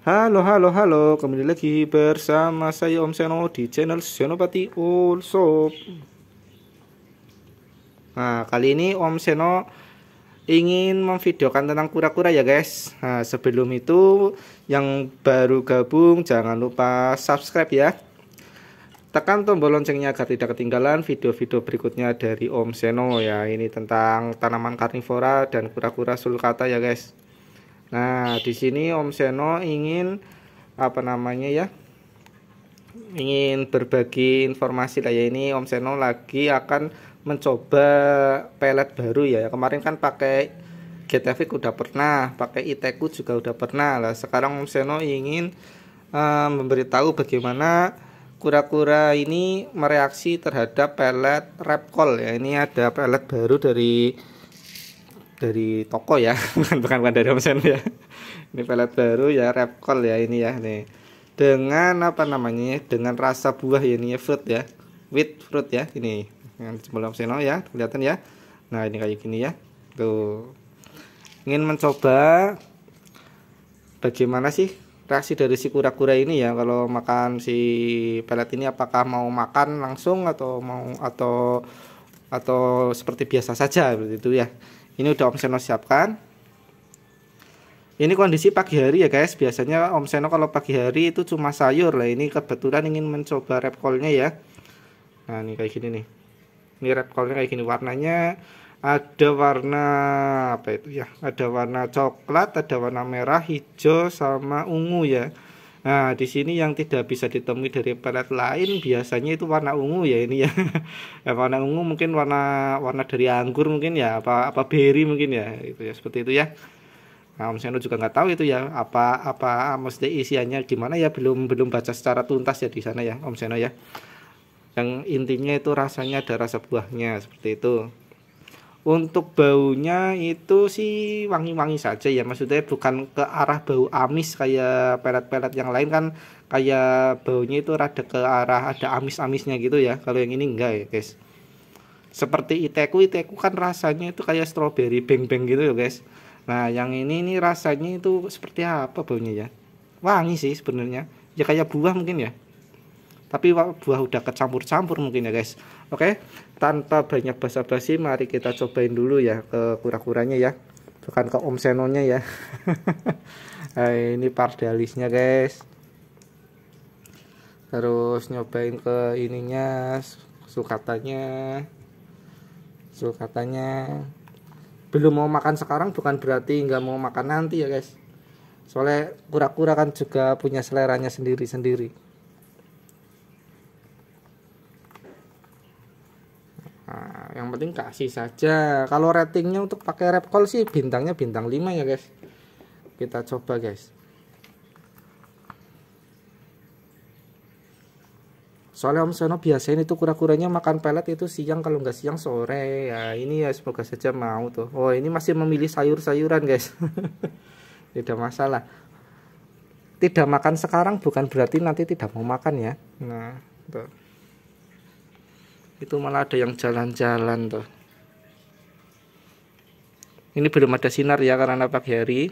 Halo, halo, halo. Kembali lagi bersama saya Om Seno di channel Senopati Old Shop. Nah, kali ini Om Seno ingin memvideokan tentang kura-kura ya guys. Nah, sebelum itu yang baru gabung jangan lupa subscribe ya. Tekan tombol loncengnya agar tidak ketinggalan video-video berikutnya dari Om Seno ya. Ini tentang tanaman karnivora dan kura-kura sulcata ya guys. Nah, di sini Om Seno ingin apa namanya ya? Ingin berbagi informasi lah ya ini Om Seno lagi akan mencoba pelet baru ya. Kemarin kan pakai GTV udah pernah, pakai ITQ juga udah pernah lah. Sekarang Om Seno ingin uh, memberitahu bagaimana kura-kura ini mereaksi terhadap pelet Repcol ya. Ini ada pelet baru dari dari toko ya bukan bukan, bukan dari omset ya ini pelet baru ya Repcol ya ini ya nih dengan apa namanya ya? dengan rasa buah ya ini ya fruit ya with fruit ya ini yang sebelum omset ya kelihatan ya nah ini kayak gini ya tuh ingin mencoba bagaimana sih reaksi dari si kura-kura ini ya kalau makan si pelet ini apakah mau makan langsung atau mau atau atau seperti biasa saja begitu ya ini udah Om Seno siapkan ini kondisi pagi hari ya guys biasanya Om Seno kalau pagi hari itu cuma sayur lah ini kebetulan ingin mencoba repkolnya ya nah ini kayak gini nih ini repkolnya kayak gini warnanya ada warna apa itu ya ada warna coklat ada warna merah hijau sama ungu ya Nah, di sini yang tidak bisa ditemui dari pelet lain biasanya itu warna ungu ya ini ya. ya warna ungu mungkin warna warna dari anggur mungkin ya apa apa berry mungkin ya itu ya seperti itu ya. Nah, Om Seno juga nggak tahu itu ya apa apa mesti isiannya gimana ya belum belum baca secara tuntas ya di sana ya Om Seno ya. Yang intinya itu rasanya ada rasa buahnya seperti itu untuk baunya itu sih wangi-wangi saja ya maksudnya bukan ke arah bau amis kayak pelet-pelet yang lain kan kayak baunya itu rada ke arah ada amis-amisnya gitu ya kalau yang ini enggak ya guys seperti iteku iteku kan rasanya itu kayak strawberry beng-beng gitu ya guys nah yang ini ini rasanya itu seperti apa baunya ya wangi sih sebenarnya ya kayak buah mungkin ya tapi buah udah kecampur-campur mungkin ya guys oke tanpa banyak basa-basi mari kita cobain dulu ya ke kura-kuranya ya bukan ke om senonya ya nah, ini pardalisnya guys terus nyobain ke ininya sukatanya sukatanya belum mau makan sekarang bukan berarti nggak mau makan nanti ya guys soalnya kura-kura kan juga punya seleranya sendiri-sendiri Nah, yang penting kasih saja. Kalau ratingnya untuk pakai Repcol sih bintangnya bintang 5 ya, guys. Kita coba, guys. Soalnya Om Seno biasanya itu kura-kuranya makan pelet itu siang kalau nggak siang sore. Ya, ini ya semoga saja mau tuh. Oh, ini masih memilih sayur-sayuran, guys. tidak masalah. Tidak makan sekarang bukan berarti nanti tidak mau makan ya. Nah, tuh itu malah ada yang jalan-jalan tuh ini belum ada sinar ya karena pagi hari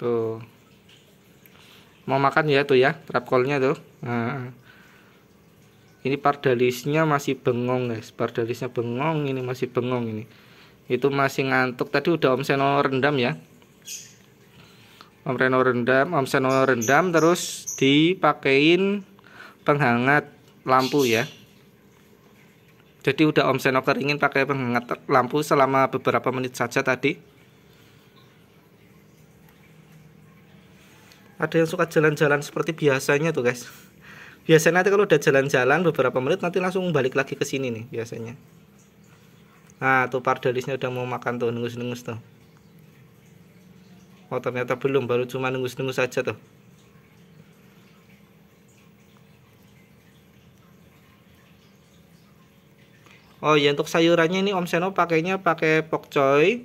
tuh mau makan ya tuh ya kolnya tuh nah. ini pardalisnya masih bengong guys pardalisnya bengong ini masih bengong ini itu masih ngantuk tadi udah om seno oh, rendam ya omreno rendam, Om Seno rendam terus dipakein penghangat lampu ya. Jadi udah Om Seno keringin pakai penghangat lampu selama beberapa menit saja tadi. Ada yang suka jalan-jalan seperti biasanya tuh guys. Biasanya nanti kalau udah jalan-jalan beberapa menit nanti langsung balik lagi ke sini nih biasanya. Nah tuh pardalisnya udah mau makan tuh nengus-nengus tuh oh ternyata belum baru cuma nunggu-nunggu saja tuh Oh ya untuk sayurannya ini Om Seno pakainya pakai pokcoy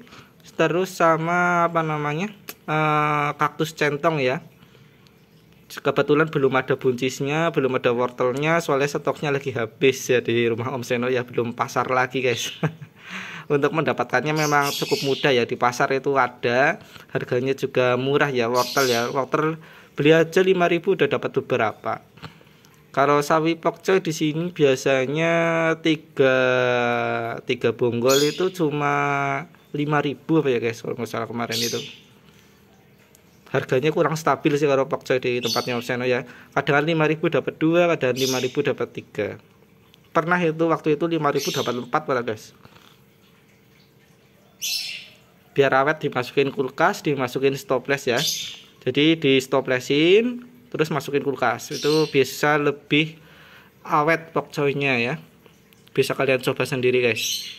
terus sama apa namanya e, kaktus centong ya kebetulan belum ada buncisnya belum ada wortelnya soalnya stoknya lagi habis ya di rumah Om Seno ya belum pasar lagi guys untuk mendapatkannya memang cukup mudah ya di pasar itu ada harganya juga murah ya wortel ya wortel beli aja 5000 udah dapat beberapa kalau sawi pokcoy di sini biasanya tiga tiga bonggol itu cuma 5000 apa ya guys kalau misalnya kemarin itu harganya kurang stabil sih kalau pokcoy di tempatnya Oseno ya kadang 5000 dapat dua kadang 5000 dapat tiga pernah itu waktu itu 5000 dapat empat malah guys biar awet dimasukin kulkas dimasukin stoples ya jadi di stoplesin terus masukin kulkas itu bisa lebih awet pokcoynya ya bisa kalian coba sendiri guys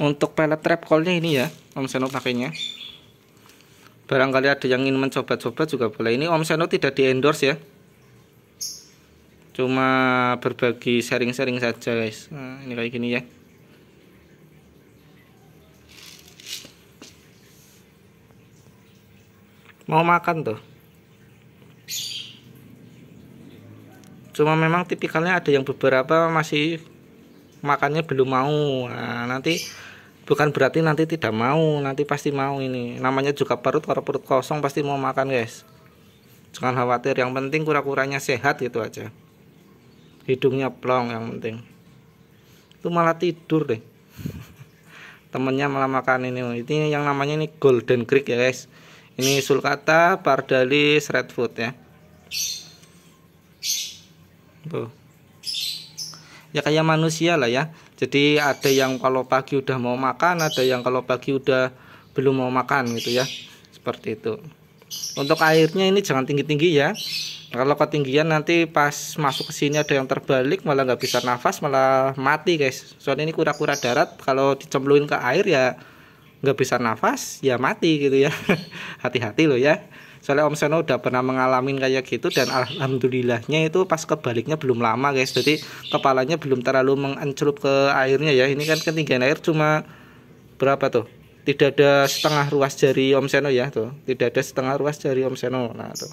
untuk pelet trap callnya ini ya om seno pakainya Barangkali ada yang ingin mencoba-coba juga boleh. Ini Om Seno tidak di endorse ya. Cuma berbagi sharing-sharing saja guys. Nah, ini kayak gini ya. Mau makan tuh. Cuma memang tipikalnya ada yang beberapa masih makannya belum mau. Nah, nanti bukan berarti nanti tidak mau nanti pasti mau ini namanya juga perut kalau perut kosong pasti mau makan guys jangan khawatir yang penting kura-kuranya sehat gitu aja hidungnya plong yang penting itu malah tidur deh temennya malah makan ini ini yang namanya ini golden creek ya guys ini sulcata pardalis redfoot ya tuh ya kayak manusia lah ya jadi ada yang kalau pagi udah mau makan, ada yang kalau pagi udah belum mau makan gitu ya. Seperti itu. Untuk airnya ini jangan tinggi-tinggi ya. Kalau ketinggian nanti pas masuk ke sini ada yang terbalik malah nggak bisa nafas malah mati guys. Soalnya ini kura-kura darat kalau dicemplungin ke air ya nggak bisa nafas ya mati gitu ya. Hati-hati loh ya soalnya Om Seno udah pernah mengalami kayak gitu dan alhamdulillahnya itu pas kebaliknya belum lama guys jadi kepalanya belum terlalu mengencrup ke airnya ya ini kan ketinggian air cuma berapa tuh tidak ada setengah ruas jari Om Seno ya tuh tidak ada setengah ruas jari Om Seno nah tuh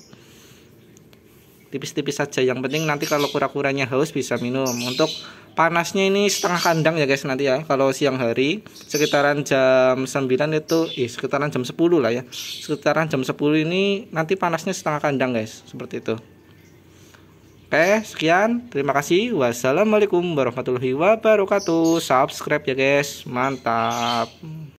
tipis-tipis saja yang penting nanti kalau kura-kuranya haus bisa minum untuk panasnya ini setengah kandang ya guys nanti ya kalau siang hari sekitaran jam 9 itu eh sekitaran jam 10 lah ya sekitaran jam 10 ini nanti panasnya setengah kandang guys seperti itu oke sekian terima kasih wassalamualaikum warahmatullahi wabarakatuh subscribe ya guys mantap